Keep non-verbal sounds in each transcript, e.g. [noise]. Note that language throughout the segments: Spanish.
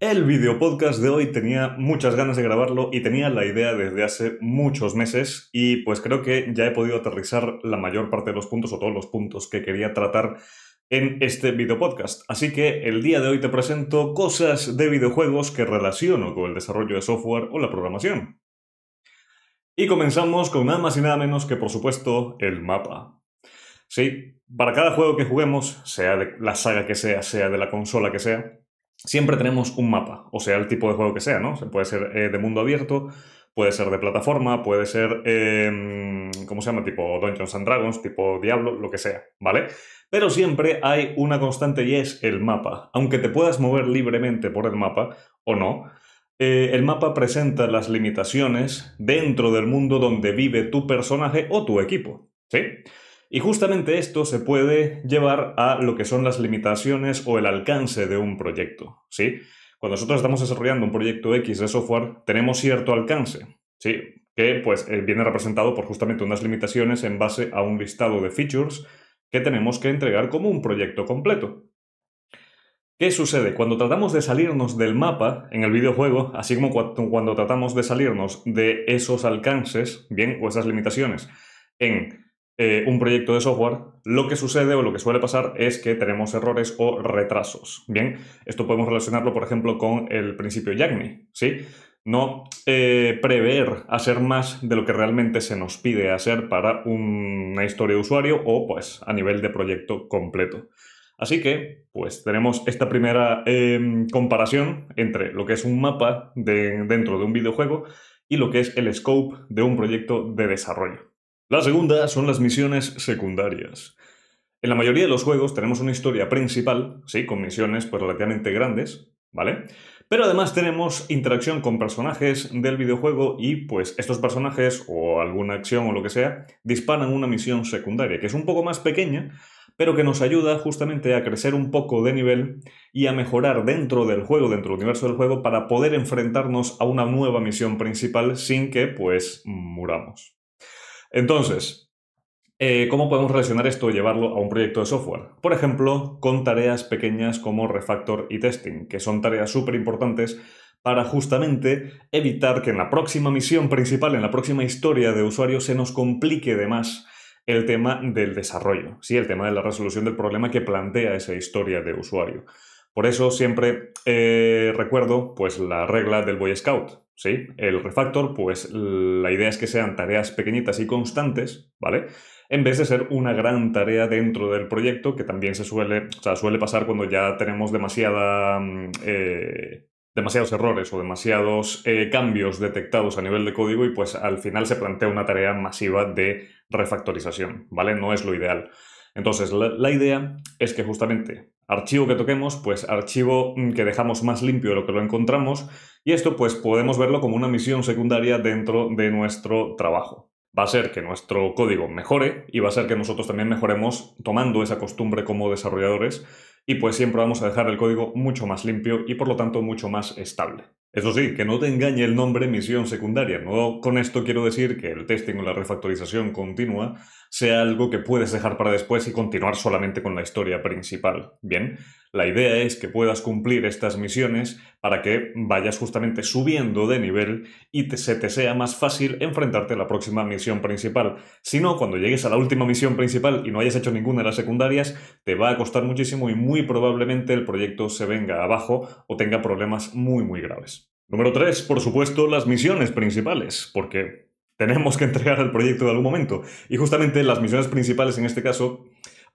El video podcast de hoy tenía muchas ganas de grabarlo y tenía la idea desde hace muchos meses y pues creo que ya he podido aterrizar la mayor parte de los puntos o todos los puntos que quería tratar en este video podcast. Así que el día de hoy te presento cosas de videojuegos que relaciono con el desarrollo de software o la programación. Y comenzamos con nada más y nada menos que por supuesto el mapa. Sí, para cada juego que juguemos, sea de la saga que sea, sea de la consola que sea, siempre tenemos un mapa, o sea, el tipo de juego que sea, ¿no? Se puede ser eh, de mundo abierto, puede ser de plataforma, puede ser, em, ¿cómo se llama? Tipo Dungeons and Dragons, tipo Diablo, lo que sea, ¿vale? Pero siempre hay una constante y es el mapa. Aunque te puedas mover libremente por el mapa o no, eh, el mapa presenta las limitaciones dentro del mundo donde vive tu personaje o tu equipo, ¿sí? Y justamente esto se puede llevar a lo que son las limitaciones o el alcance de un proyecto, ¿sí? Cuando nosotros estamos desarrollando un proyecto X de software, tenemos cierto alcance, ¿sí? Que pues eh, viene representado por justamente unas limitaciones en base a un listado de features que tenemos que entregar como un proyecto completo. ¿Qué sucede? Cuando tratamos de salirnos del mapa en el videojuego, así como cuando tratamos de salirnos de esos alcances, bien, o esas limitaciones, en eh, un proyecto de software, lo que sucede o lo que suele pasar es que tenemos errores o retrasos. Bien, esto podemos relacionarlo, por ejemplo, con el principio Yagni, ¿sí? No eh, prever, hacer más de lo que realmente se nos pide hacer para una historia de usuario o, pues, a nivel de proyecto completo. Así que, pues, tenemos esta primera em, comparación entre lo que es un mapa dentro de un videojuego y lo que es el scope de un proyecto de desarrollo. La segunda son las misiones secundarias. En la mayoría de los juegos tenemos una historia principal, sí, con misiones pues, relativamente grandes, ¿vale? Pero además tenemos interacción con personajes del videojuego y pues estos personajes o alguna acción o lo que sea disparan una misión secundaria, que es un poco más pequeña, pero que nos ayuda justamente a crecer un poco de nivel y a mejorar dentro del juego, dentro del universo del juego, para poder enfrentarnos a una nueva misión principal sin que pues muramos. Entonces, eh, ¿cómo podemos relacionar esto y llevarlo a un proyecto de software? Por ejemplo, con tareas pequeñas como refactor y testing, que son tareas súper importantes para justamente evitar que en la próxima misión principal, en la próxima historia de usuario, se nos complique de más el tema del desarrollo, ¿sí? el tema de la resolución del problema que plantea esa historia de usuario. Por eso siempre eh, recuerdo pues, la regla del Boy Scout, el refactor, pues la idea es que sean tareas pequeñitas y constantes, ¿vale? En vez de ser una gran tarea dentro del proyecto, que también se suele, suele pasar cuando ya tenemos demasiada, mm, eh, demasiados errores o demasiados eh, cambios detectados a nivel de código y pues al final se plantea una tarea masiva de refactorización, ¿vale? No es lo ideal. Entonces, la idea es que justamente archivo que toquemos, pues archivo mm, que dejamos más limpio de lo que lo encontramos, y esto pues podemos verlo como una misión secundaria dentro de nuestro trabajo. Va a ser que nuestro código mejore y va a ser que nosotros también mejoremos tomando esa costumbre como desarrolladores y pues siempre vamos a dejar el código mucho más limpio y por lo tanto mucho más estable. Eso sí, que no te engañe el nombre misión secundaria. No con esto quiero decir que el testing o la refactorización continua sea algo que puedes dejar para después y continuar solamente con la historia principal. Bien, la idea es que puedas cumplir estas misiones para que vayas justamente subiendo de nivel y se te sea más fácil enfrentarte a la próxima misión principal. Si no, cuando llegues a la última misión principal y no hayas hecho ninguna de las secundarias, te va a costar muchísimo y muy probablemente el proyecto se venga abajo o tenga problemas muy muy graves. Número 3, por supuesto, las misiones principales, porque tenemos que entregar el proyecto de algún momento. Y justamente las misiones principales en este caso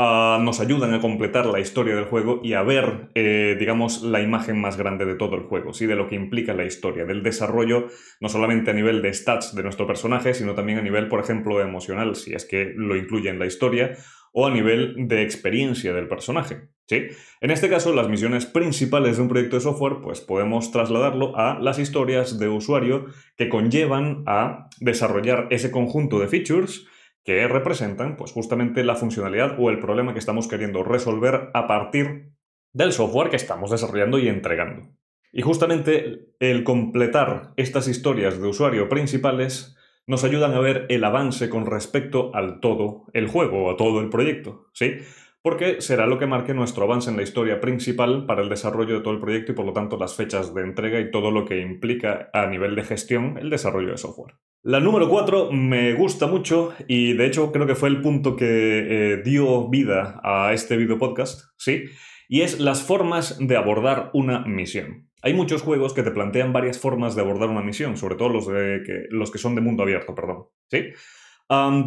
Ah, nos ayudan a completar la historia del juego y a ver, eh, digamos, la imagen más grande de todo el juego, ¿sí? de lo que implica la historia, del desarrollo, no solamente a nivel de stats de nuestro personaje, sino también a nivel, por ejemplo, emocional, si es que lo incluye en la historia, o a nivel de experiencia del personaje. En este caso, las misiones principales de un proyecto de software, pues podemos trasladarlo a las historias de usuario que conllevan a desarrollar ese conjunto de features, que representan pues justamente la funcionalidad o el problema que estamos queriendo resolver a partir del software que estamos desarrollando y entregando. Y justamente el completar estas historias de usuario principales nos ayudan a ver el avance con respecto al todo el juego o a todo el proyecto, ¿sí? porque será lo que marque nuestro avance en la historia principal para el desarrollo de todo el proyecto y por lo tanto las fechas de entrega y todo lo que implica a nivel de gestión el desarrollo de software. La número 4 me gusta mucho y de hecho creo que fue el punto que eh, dio vida a este video podcast, ¿sí? Y es las formas de abordar una misión. Hay muchos juegos que te plantean varias formas de abordar una misión, sobre todo los, de que, los que son de mundo abierto, perdón, ¿sí?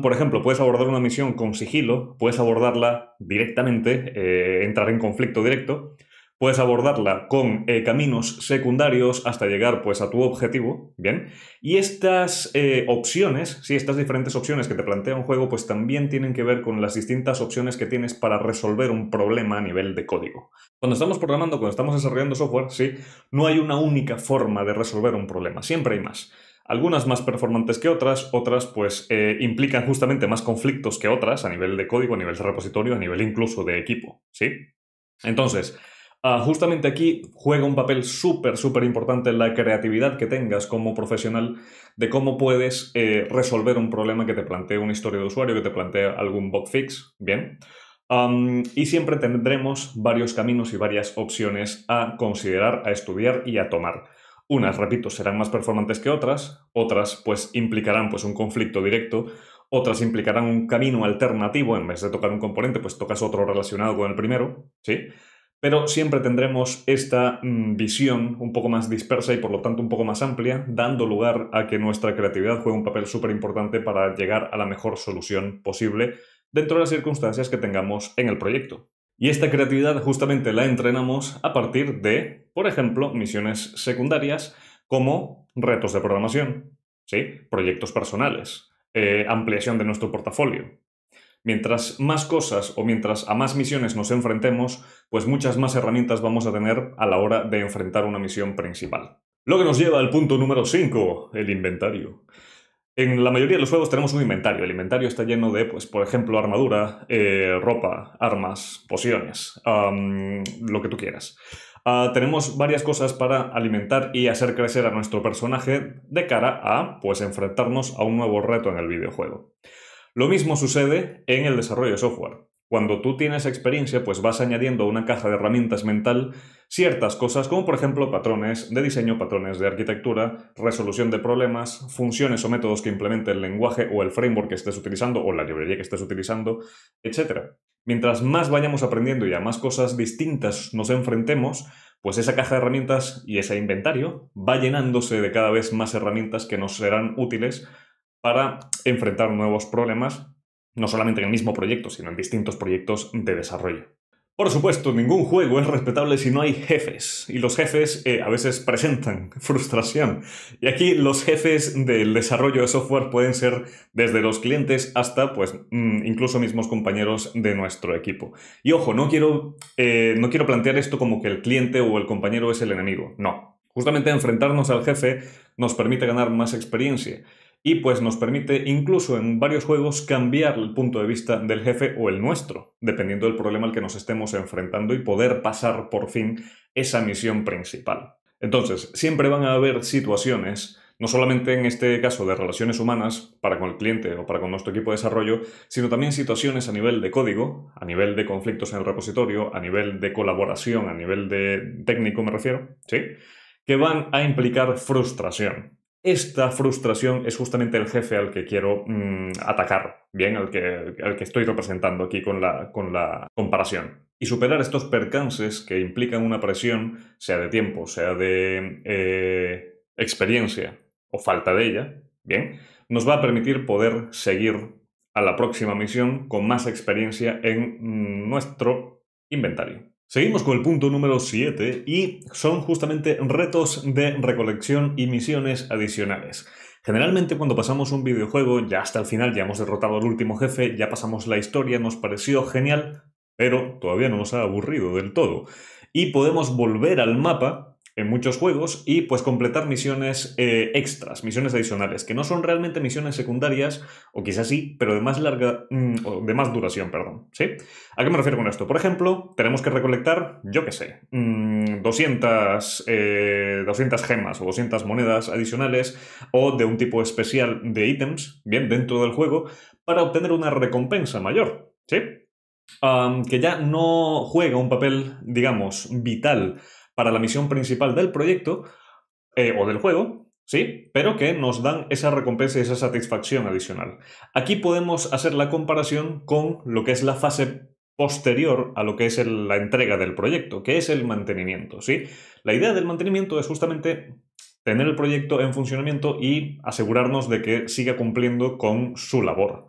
por ejemplo, puedes abordar una misión con sigilo, puedes abordarla directamente, eh, entrar en conflicto directo, puedes abordarla con eh, caminos secundarios hasta llegar pues, a tu objetivo, ¿bien? Y estas eh, opciones, sí, estas diferentes opciones que te plantea un juego, pues también tienen que ver con las distintas opciones que tienes para resolver un problema a nivel de código. Cuando estamos programando, cuando estamos desarrollando software, sí, no hay una única forma de resolver un problema, siempre hay más algunas más performantes que otras, otras pues eh, implican justamente más conflictos que otras a nivel de código, a nivel de repositorio, a nivel incluso de equipo, ¿sí? Entonces, ah, justamente aquí juega un papel súper, súper importante la creatividad que tengas como profesional de cómo puedes eh, resolver un problema que te plantea una historia de usuario, que te plantea algún bug fix, ¿bien? y siempre tendremos varios caminos y varias opciones a considerar, a estudiar y a tomar. Unas, repito, serán más performantes que otras, otras pues implicarán pues un conflicto directo, otras implicarán un camino alternativo, en vez de tocar un componente pues tocas otro relacionado con el primero, ¿sí? Pero siempre tendremos esta mm, visión un poco más dispersa y por lo tanto un poco más amplia, dando lugar a que nuestra creatividad juegue un papel súper importante para llegar a la mejor solución posible dentro de las circunstancias que tengamos en el proyecto. Y esta creatividad justamente la entrenamos a partir de, por ejemplo, misiones secundarias como retos de programación, ¿sí? proyectos personales, eh, ampliación de nuestro portafolio. Mientras más cosas o mientras a más misiones nos enfrentemos, pues muchas más herramientas vamos a tener a la hora de enfrentar una misión principal. Lo que nos lleva al punto número 5, el inventario. En la mayoría de los juegos tenemos un inventario. El inventario está lleno de, pues, por ejemplo, armadura, eh, ropa, armas, pociones, lo que tú quieras. Ah, tenemos varias cosas para alimentar y hacer crecer a nuestro personaje de cara a, pues, enfrentarnos a un nuevo reto en el videojuego. Lo mismo sucede en el desarrollo de software. Cuando tú tienes experiencia, pues vas añadiendo a una caja de herramientas mental ciertas cosas, como por ejemplo patrones de diseño, patrones de arquitectura, resolución de problemas, funciones o métodos que implemente el lenguaje o el framework que estés utilizando o la librería que estés utilizando, etc. Mientras más vayamos aprendiendo y a más cosas distintas nos enfrentemos, pues esa caja de herramientas y ese inventario va llenándose de cada vez más herramientas que nos serán útiles para enfrentar nuevos problemas no solamente en el mismo proyecto, sino en distintos proyectos de desarrollo. Por supuesto, ningún juego es respetable si no hay jefes, y los jefes eh, a veces presentan [laughs] frustración. Y aquí los jefes del desarrollo de software pueden ser desde los clientes hasta, pues, mm, incluso mismos compañeros de nuestro equipo. Y ojo, no quiero, eh, no quiero plantear esto como que el cliente o el compañero es el enemigo, no. Justamente enfrentarnos al jefe nos permite ganar más experiencia y pues nos permite incluso en varios juegos cambiar el punto de vista del jefe o el nuestro, dependiendo del problema al que nos estemos enfrentando y poder pasar por fin esa misión principal. Entonces, siempre van a haber situaciones no solamente en este caso de relaciones humanas para con el cliente o para con nuestro equipo de desarrollo, sino también situaciones a nivel de código, a nivel de conflictos en el repositorio, a nivel de colaboración, a nivel de técnico me refiero, ¿sí? que van a implicar frustración. Esta frustración es justamente el jefe al que quiero mm, atacar, bien, al que, estoy representando aquí con la, comparación. Y superar estos percances que implican una presión, sea de tiempo, sea de eh, experiencia o falta de ella, bien, nos va a permitir poder seguir a la próxima misión con más experiencia en mm, nuestro inventario. Seguimos con el punto número 7 y son justamente retos de recolección y misiones adicionales. Generalmente cuando pasamos un videojuego, ya hasta el final, ya hemos derrotado al último jefe, ya pasamos la historia, nos pareció genial, pero todavía no nos ha aburrido del todo. Y podemos volver al mapa en muchos juegos y pues completar misiones eh, extras, misiones adicionales, que no son realmente misiones secundarias, o quizás sí, pero de más larga, mm, o de más duración, perdón, ¿sí? ¿A qué me refiero con esto? Por ejemplo, tenemos que recolectar, yo qué sé, 200, mm, 200 eh, gemas o 200 monedas adicionales o de un tipo especial de ítems, bien, dentro del juego, para obtener una recompensa mayor, ¿sí? que ya no juega un papel, digamos, vital para la misión principal del proyecto eh, o del juego, ¿sí? Pero que nos dan esa recompensa y esa satisfacción adicional. Aquí podemos hacer la comparación con lo que es la fase posterior a lo que es la entrega del proyecto, que es el mantenimiento, ¿sí? La idea del mantenimiento es justamente tener el proyecto en funcionamiento y asegurarnos de que siga cumpliendo con su labor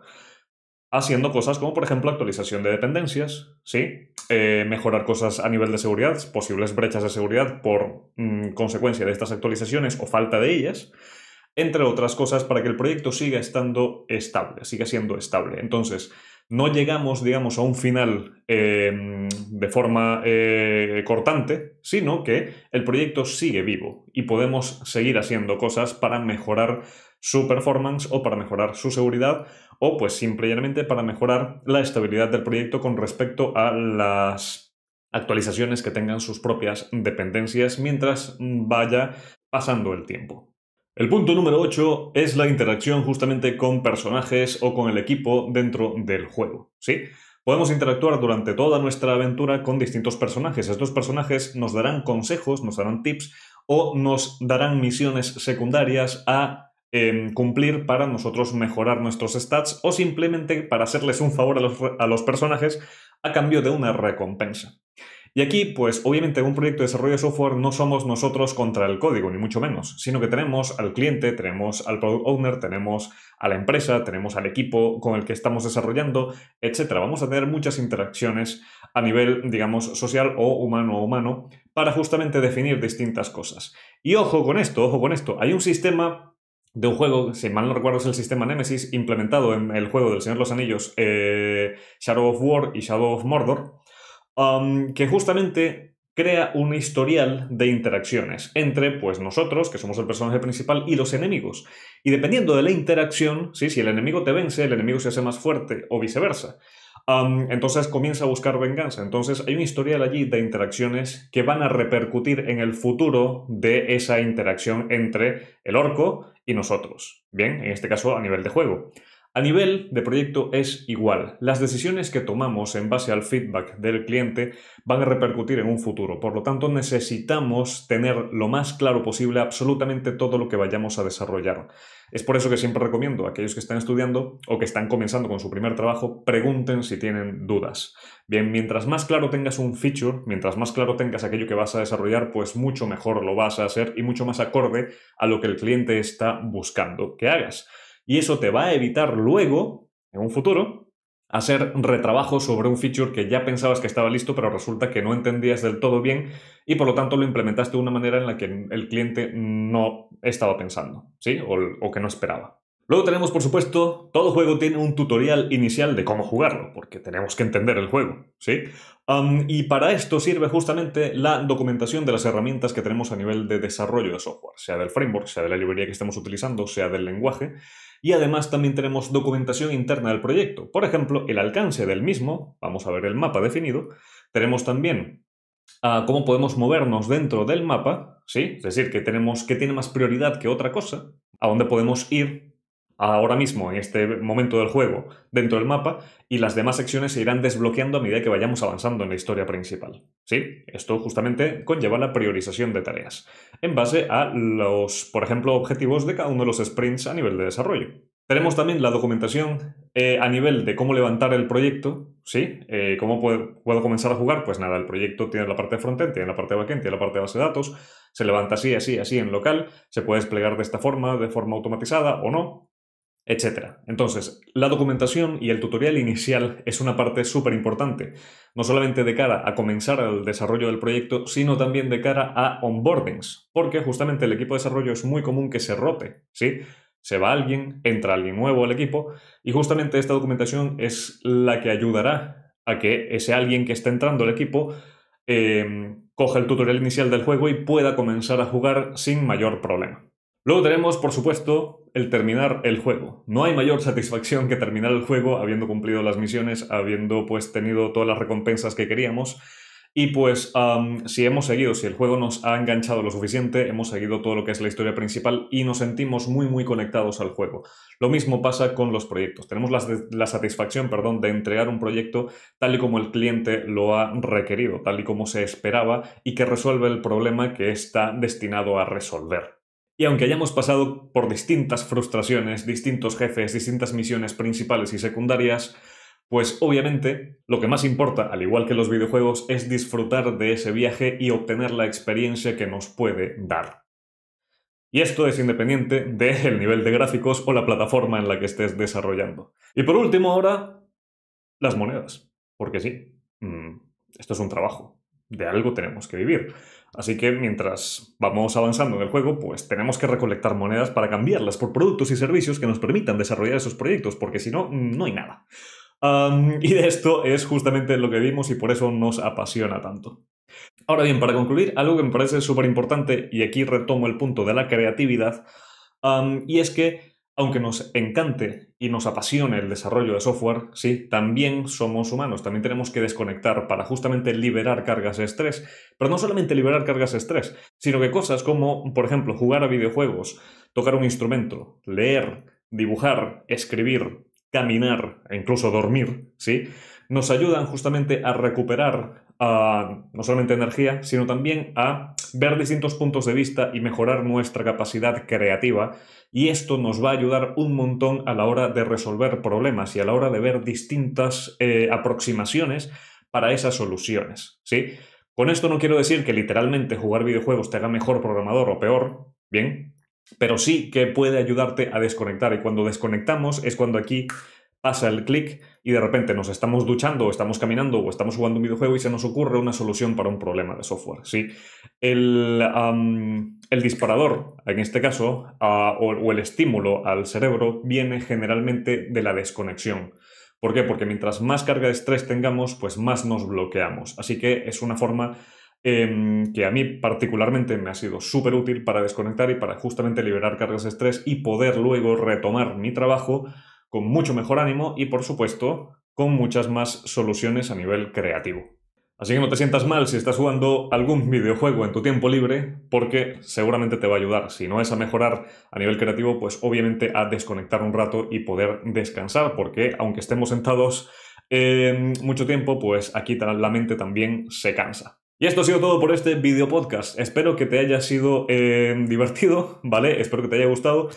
haciendo cosas como, por ejemplo, actualización de dependencias, ¿sí? Eh, mejorar cosas a nivel de seguridad, posibles brechas de seguridad por mm, consecuencia de estas actualizaciones o falta de ellas, entre otras cosas, para que el proyecto siga estando estable, siga siendo estable. Entonces, no llegamos, digamos, a un final eh, de forma eh, cortante, sino que el proyecto sigue vivo y podemos seguir haciendo cosas para mejorar su performance o para mejorar su seguridad o pues simplemente para mejorar la estabilidad del proyecto con respecto a las actualizaciones que tengan sus propias dependencias mientras vaya pasando el tiempo. El punto número 8 es la interacción justamente con personajes o con el equipo dentro del juego, ¿sí? Podemos interactuar durante toda nuestra aventura con distintos personajes. Estos personajes nos darán consejos, nos darán tips o nos darán misiones secundarias a em, cumplir para nosotros mejorar nuestros stats o simplemente para hacerles un favor a los, a los personajes a cambio de una recompensa. Y aquí, pues obviamente en un proyecto de desarrollo de software no somos nosotros contra el código, ni mucho menos, sino que tenemos al cliente, tenemos al product owner, tenemos a la empresa, tenemos al equipo con el que estamos desarrollando, etc. Vamos a tener muchas interacciones a nivel, digamos, social o humano a humano para justamente definir distintas cosas. Y ojo con esto, ojo con esto, hay un sistema de un juego, si mal no recuerdo es el sistema Nemesis, implementado en el juego del Señor de los Anillos, eh, Shadow of War y Shadow of Mordor, Um, que justamente crea un historial de interacciones entre pues nosotros, que somos el personaje principal, y los enemigos. Y dependiendo de la interacción, si el enemigo te vence, el enemigo se hace más fuerte o viceversa. Um, entonces comienza a buscar venganza. Entonces hay un historial allí de interacciones que van a repercutir en el futuro de esa interacción entre el orco y nosotros. Bien, en este caso a nivel de juego. A nivel de proyecto es igual. Las decisiones que tomamos en base al feedback del cliente van a repercutir en un futuro. Por lo tanto, necesitamos tener lo más claro posible absolutamente todo lo que vayamos a desarrollar. Es por eso que siempre recomiendo a aquellos que están estudiando o que están comenzando con su primer trabajo, pregunten si tienen dudas. Bien, mientras más claro tengas un feature, mientras más claro tengas aquello que vas a desarrollar, pues mucho mejor lo vas a hacer y mucho más acorde a lo que el cliente está buscando que hagas y eso te va a evitar luego, en un futuro, hacer retrabajo sobre un feature que ya pensabas que estaba listo, pero resulta que no entendías del todo bien y por lo tanto lo implementaste de una manera en la que el cliente no estaba pensando, ¿sí? o que no esperaba. Luego tenemos, por supuesto, todo juego tiene un tutorial inicial de cómo jugarlo, porque tenemos que entender el juego, ¿sí? y para esto sirve justamente la documentación de las herramientas que tenemos a nivel de desarrollo de software, sea del framework, sea de la librería que estemos utilizando, sea del lenguaje. Y además también tenemos documentación interna del proyecto, por ejemplo, el alcance del mismo, vamos a ver el mapa definido. Tenemos también ah, cómo podemos movernos dentro del mapa, ¿sí? Es decir, que tenemos que tiene más prioridad que otra cosa, a dónde podemos ir ahora mismo, en este momento del juego, dentro del mapa, y las demás secciones se irán desbloqueando a medida que vayamos avanzando en la historia principal. ¿Sí? Esto justamente conlleva la priorización de tareas, en base a los, por ejemplo, objetivos de cada uno de los sprints a nivel de desarrollo. Tenemos también la documentación eh, a nivel de cómo levantar el proyecto, ¿sí? Eh, ¿Cómo puedo, comenzar a jugar? Pues nada, el proyecto tiene la parte de frontend, tiene la parte de backend, tiene la parte de base de datos, se levanta así, así, así en local, se puede desplegar de esta forma, de forma automatizada o no, Etcétera. Entonces, la documentación y el tutorial inicial es una parte súper importante, no solamente de cara a comenzar el desarrollo del proyecto, sino también de cara a onboardings, porque justamente el equipo de desarrollo es muy común que se rote, ¿sí? Se va alguien, entra alguien nuevo al equipo, y justamente esta documentación es la que ayudará a que ese alguien que está entrando al equipo eh, coja el tutorial inicial del juego y pueda comenzar a jugar sin mayor problema. Luego tenemos, por supuesto, el terminar el juego. No hay mayor satisfacción que terminar el juego habiendo cumplido las misiones, habiendo pues tenido todas las recompensas que queríamos. Y pues si hemos seguido, si el juego nos ha enganchado lo suficiente, hemos seguido todo lo que es la historia principal y nos sentimos muy muy conectados al juego. Lo mismo pasa con los proyectos. Tenemos la, la satisfacción, perdón, de entregar un proyecto tal y como el cliente lo ha requerido, tal y como se esperaba y que resuelve el problema que está destinado a resolver. Y aunque hayamos pasado por distintas frustraciones, distintos jefes, distintas misiones principales y secundarias, pues obviamente lo que más importa, al igual que los videojuegos, es disfrutar de ese viaje y obtener la experiencia que nos puede dar. Y esto es independiente del nivel de gráficos o la plataforma en la que estés desarrollando. Y por último, ahora, las monedas. Porque sí, mm, esto es un trabajo. De algo tenemos que vivir. Así que mientras vamos avanzando en el juego, pues tenemos que recolectar monedas para cambiarlas por productos y servicios que nos permitan desarrollar esos proyectos, porque si no, no hay nada. [laughs] y de esto es justamente lo que vimos y por eso nos apasiona tanto. Ahora bien, para concluir, algo que me parece súper importante, y aquí retomo el punto de la creatividad, y es que aunque nos encante y nos apasione el desarrollo de software, sí, también somos humanos, también tenemos que desconectar para justamente liberar cargas de estrés, pero no solamente liberar cargas de estrés, sino que cosas como, por ejemplo, jugar a videojuegos, tocar un instrumento, leer, dibujar, escribir, caminar e incluso dormir, sí, nos ayudan justamente a recuperar no solamente energía, sino también a ver distintos puntos de vista y mejorar nuestra capacidad creativa. Y esto nos va a ayudar un montón a la hora de resolver problemas y a la hora de ver distintas eh, aproximaciones para esas soluciones. ¿sí? Con esto no quiero decir que literalmente jugar videojuegos te haga mejor programador o peor, bien, pero sí que puede ayudarte a desconectar. Y cuando desconectamos es cuando aquí pasa el clic y de repente nos estamos duchando o estamos caminando o estamos jugando un videojuego y se nos ocurre una solución para un problema de software. ¿sí? El, disparador, en este caso, o, el estímulo al cerebro viene generalmente de la desconexión. ¿Por qué? Porque mientras más carga de estrés tengamos, pues más nos bloqueamos. Así que es una forma em, que a mí particularmente me ha sido súper útil para desconectar y para justamente liberar cargas de estrés y poder luego retomar mi trabajo con mucho mejor ánimo y, por supuesto, con muchas más soluciones a nivel creativo. Así que no te sientas mal si estás jugando algún videojuego en tu tiempo libre, porque seguramente te va a ayudar. Si no es a mejorar a nivel creativo, pues obviamente a desconectar un rato y poder descansar, porque aunque estemos sentados eh, mucho tiempo, pues aquí la mente también se cansa. Y esto ha sido todo por este video podcast. Espero que te haya sido eh, divertido, ¿vale? Espero que te haya gustado.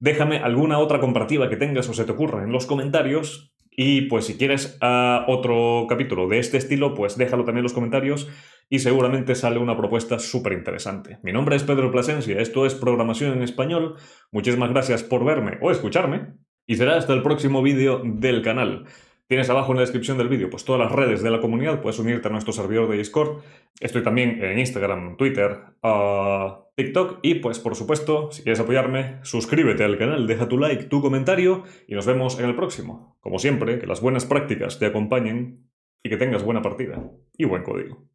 Déjame alguna otra comparativa que tengas o se te ocurra en los comentarios. Y pues si quieres ah, otro capítulo de este estilo, pues déjalo también en los comentarios y seguramente sale una propuesta súper interesante. Mi nombre es Pedro Plasencia, esto es Programación en Español. Muchísimas gracias por verme o escucharme y será hasta el próximo vídeo del canal. Tienes abajo en la descripción del vídeo pues todas las redes de la comunidad, puedes unirte a nuestro servidor de Discord. Estoy también en Instagram, Twitter, ah, TikTok y pues por supuesto, si quieres apoyarme, suscríbete al canal, deja tu like, tu comentario y nos vemos en el próximo. Como siempre, que las buenas prácticas te acompañen y que tengas buena partida y buen código.